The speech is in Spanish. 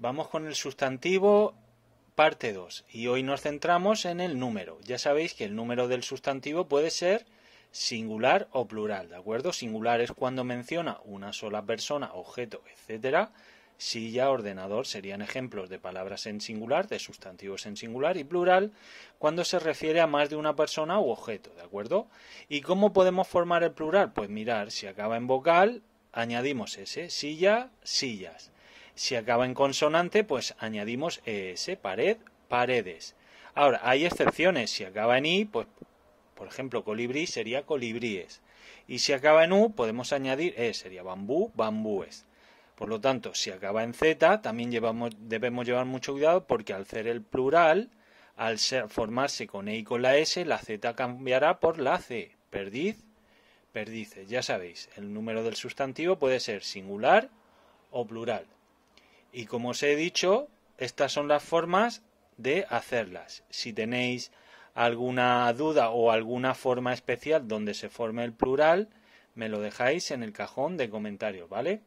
Vamos con el sustantivo parte 2 y hoy nos centramos en el número. Ya sabéis que el número del sustantivo puede ser singular o plural, ¿de acuerdo? Singular es cuando menciona una sola persona, objeto, etcétera. Silla, ordenador serían ejemplos de palabras en singular, de sustantivos en singular y plural cuando se refiere a más de una persona u objeto, ¿de acuerdo? ¿Y cómo podemos formar el plural? Pues mirar, si acaba en vocal, añadimos ese, silla, sillas. Si acaba en consonante, pues añadimos ES, pared, paredes. Ahora, hay excepciones. Si acaba en I, pues, por ejemplo, colibrí sería colibríes. Y si acaba en U, podemos añadir E, sería bambú, bambúes. Por lo tanto, si acaba en Z, también debemos llevar mucho cuidado porque al ser el plural, al formarse con E y con la S, la Z cambiará por la C. Perdiz, perdices. Ya sabéis, el número del sustantivo puede ser singular o plural. Y como os he dicho, estas son las formas de hacerlas. Si tenéis alguna duda o alguna forma especial donde se forme el plural, me lo dejáis en el cajón de comentarios, ¿vale?